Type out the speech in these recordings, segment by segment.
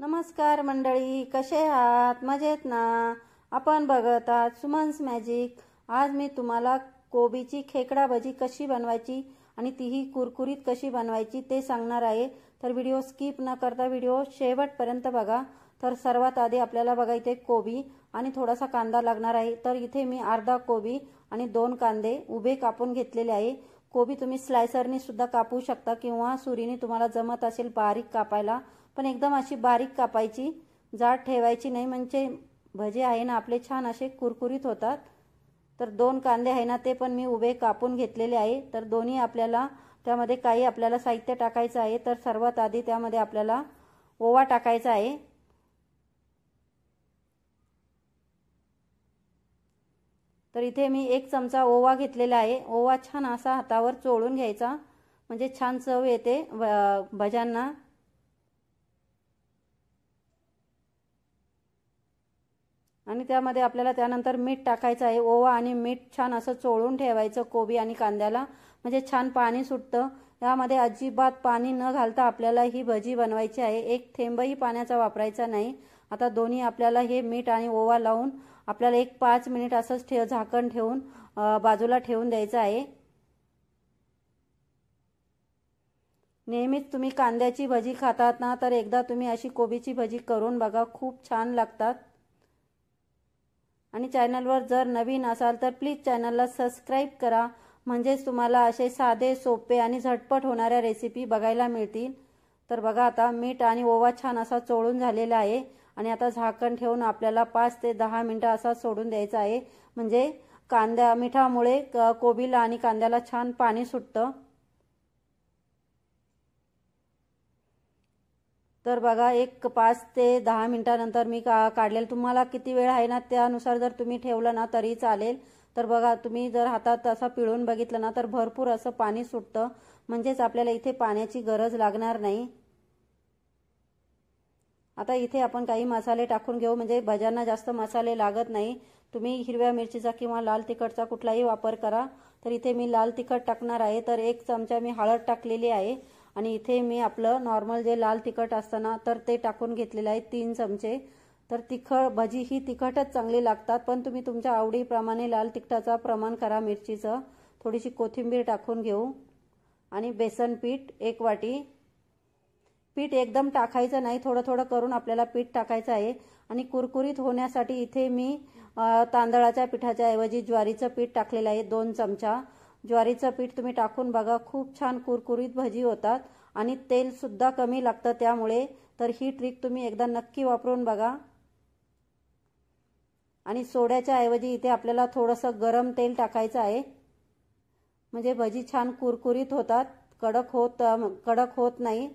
नमस्कार मंडळी कसे आहात मजेत ना आपण बघत आहात सुमन्स मॅजिक आज मी तुम्हाला कोबीची खेकडा भजी कशी बनवायची आणि तीही कुरकुरीत कशी बनवायची ते सांगणार आहे तर व्हिडिओ स्किप न करता व्हिडिओ शेवटपर्यंत बघा तर सर्वात आधी आपल्याला बघा इथे कोबी आणि थोडासा कांदा लागणार आहे तर इथे मी अर्धा कोबी आणि दोन कांदे उभे कापून घेतलेले आहे कोबी तुम्ही स्लायसरने सुद्धा कापू शकता किंवा सुरीने तुम्हाला जमत असेल बारीक कापायला पण एकदम अशी बारीक कापायची जाड ठेवायची नाही म्हणजे भजे आहे ना आपले छान असे कुरकुरीत होतात तर दोन कांदे आहे ना ते पण मी उभे कापून घेतलेले आहे तर दोन्ही आपल्याला त्यामध्ये काही आपल्याला साहित्य टाकायचं आहे तर सर्वात आधी त्यामध्ये आपल्याला ओवा टाकायचा आहे तर इथे मी एक चमचा ओवा घेतलेला आहे ओवा छान असा हातावर चोळून घ्यायचा म्हणजे छान चव येते भज्यांना आणि त्यामध्ये आपल्याला त्यानंतर मीठ टाकायचं आहे ओवा आणि मीठ छान असं चोळून ठेवायचं कोबी आणि कांद्याला म्हणजे छान पाणी सुटतं यामध्ये अजिबात पाणी न घालता आपल्याला ही भजी बनवायची आहे एक थेंबही पाण्याचा वापरायचा नाही आता दोन्ही आपल्याला हे मीठ आणि ओवा लावून आपल्याला एक पाच मिनिट असंच ठेव झाकण ठेवून बाजूला ठेवून द्यायचं आहे नेहमीच तुम्ही कांद्याची भजी खातात ना तर एकदा तुम्ही अशी कोबीची भजी करून बघा खूप छान लागतात आणि चॅनलवर जर नवीन असाल तर प्लीज चॅनलला सबस्क्राईब करा म्हणजेच तुम्हाला असे साधे सोपे आणि झटपट होणाऱ्या रेसिपी बघायला मिळतील तर बघा आता मीठ आणि ओवा छान असा चोळून झालेला आहे आणि आता झाकण ठेवून आपल्याला पाच ते दहा मिनटं असा सोडून द्यायचा आहे म्हणजे कांद्या मिठामुळे कोबीला आणि कांद्याला छान पाणी सुटतं तर बघा एक पाच ते दहा मिनटानंतर मी का काढलेल तुम्हाला किती वेळ आहे ना त्यानुसार जर तुम्ही ठेवलं ना तरी चालेल तर बघा तुम्ही जर हातात असं पिळून बघितलं ना तर भरपूर असं पाणी सुटतं म्हणजेच आपल्याला इथे पाण्याची गरज लागणार नाही आता इथे आपण काही मसाले टाकून घेऊ म्हणजे भज्यांना जास्त मसाले लागत नाही तुम्ही हिरव्या मिरचीचा किंवा लाल तिखटचा कुठलाही वापर करा तर इथे मी लाल तिखट टाकणार आहे तर एक चमचा मी हळद टाकलेली आहे आणि इथे मी आपलं नॉर्मल जे लाल तिखट असताना तर ते टाकून घेतलेलं आहे तीन चमचे तर तिखट भजी ही तिखटच चांगली लागतात पण तुम्ही तुमच्या आवडीप्रमाणे लाल तिखटाचा प्रमाण करा मिरचीचं थोडीशी कोथिंबीर टाकून घेऊ आणि बेसन पीठ एक वाटी पीठ एकदम टाकायचं नाही थोडं थोडं करून आपल्याला पीठ टाकायचं आहे आणि कुरकुरीत होण्यासाठी इथे मी तांदळाच्या पिठाच्या ऐवजी ज्वारीचं पीठ टाकलेलं आहे दोन चमचा ज्वारीचं पीठ तुम्ही टाकून बघा खूप छान कुरकुरीत भजी होतात आणि तेलसुद्धा कमी लागतं त्यामुळे तर ही ट्रिक तुम्ही एकदा नक्की वापरून बघा आणि सोड्याच्या ऐवजी इथे आपल्याला थोडंसं गरम तेल टाकायचं आहे म्हणजे भजी छान कुरकुरीत होतात कडक होत कडक होत नाही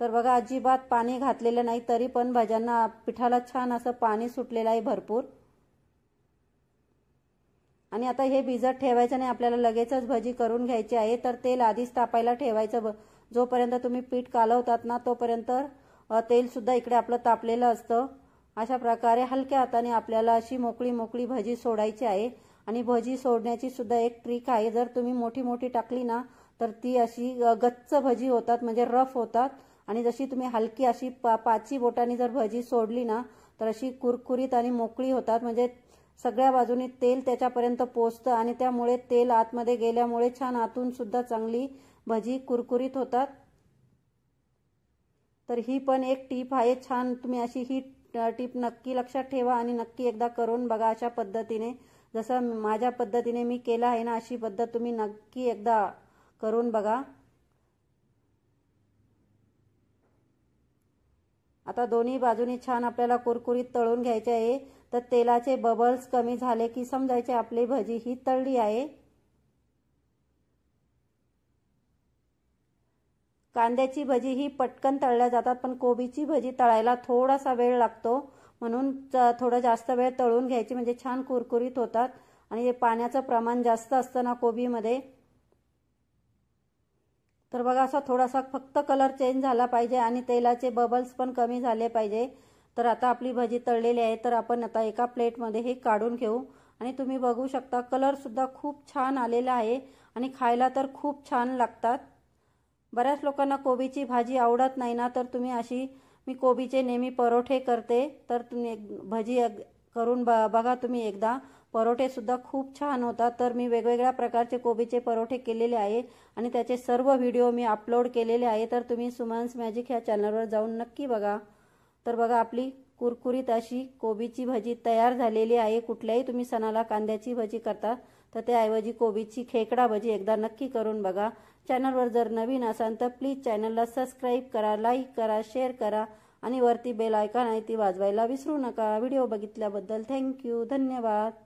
तर बघा अजिबात पाणी घातलेलं नाही तरी पण भज्यांना पिठाला छान असं पाणी सुटलेलं आहे भरपूर आणि आता हे भिजत ठेवायचं नाही आपल्याला लगेचच भजी करून घ्यायची आहे तर तेल आधीच तापायला ठेवायचं जोपर्यंत तुम्ही पीठ कालवतात ना तोपर्यंत तेलसुद्धा इकडे आपलं तापलेलं असतं अशा प्रकारे हलक्या हाताने आपल्याला अशी मोकळी मोकळी भजी सोडायची आहे आणि भजी सोडण्याची सुद्धा एक ट्रिक आहे जर तुम्ही मोठी मोठी टाकली ना तर ती अशी गच्च भजी होतात म्हणजे रफ होतात आणि जशी तुम्ही हलकी अशी पा पाची बोटांनी जर भजी सोडली ना तर अशी कुरकुरीत आणि मोकळी होतात म्हणजे सगळ्या बाजूनी तेल त्याच्यापर्यंत पोचतं आणि त्यामुळे तेल आतमध्ये गेल्यामुळे छान आतून सुद्धा चांगली भजी कुरकुरीत होतात तर ही पण एक टीप आहे छान तुम्ही अशी ही टीप नक्की लक्षात ठेवा आणि नक्की एकदा करून बघा अशा पद्धतीने जसं माझ्या पद्धतीने मी केला आहे ना अशी पद्धत तुम्ही नक्की एकदा करून बघा आता दोन्ही बाजूनी छान आपल्याला कुरकुरीत तळून घ्यायचे आहे तर तेलाचे बबल्स कमी झाले की समजायचे आपली भजी ही तळली आहे कांद्याची भजी ही पटकन तळल्या जातात पण कोबीची भजी तळायला थोडासा वेळ लागतो म्हणून थोडं जास्त वेळ तळून घ्यायची म्हणजे छान कुरकुरीत होतात आणि पाण्याचं प्रमाण जास्त असतं ना कोबीमध्ये तर बघा असा थोडासा फक्त कलर चेंज झाला पाहिजे आणि तेलाचे बबल्स पण कमी झाले पाहिजे तर आता आपली भाजी तळलेली आहे तर आपण आता एका प्लेटमध्ये हे काढून घेऊ आणि तुम्ही बघू शकता कलरसुद्धा खूप छान आलेला आहे आणि खायला तर खूप छान लागतात बऱ्याच लोकांना कोबीची भाजी आवडत नाही ना तर तुम्ही अशी मी कोबीचे नेहमी परोठे करते तर तुम्ही एक भाजी करून ब बघा तुम्ही एकदा परोठेसुद्धा खूप छान होतात तर मी वेगवेगळ्या प्रकारचे कोबीचे परोठे केलेले आहे आणि त्याचे सर्व व्हिडिओ मी अपलोड केलेले आहे तर तुम्ही सुमन्स मॅजिक ह्या चॅनलवर जाऊन नक्की बघा तर बघा आपली कुरकुरीत अशी कोबीची भाजी तयार झालेली आहे कुठल्याही तुम्ही सणाला कांद्याची भजी करता तर त्याऐवजी कोबीची खेकडा भजी एकदा नक्की करून बघा चॅनलवर जर नवीन असाल तर प्लीज चॅनलला सबस्क्राईब करा लाईक करा शेअर करा आणि वरती बेल आयकॉन आहे ती वाजवायला विसरू नका व्हिडिओ बघितल्याबद्दल थँक्यू धन्यवाद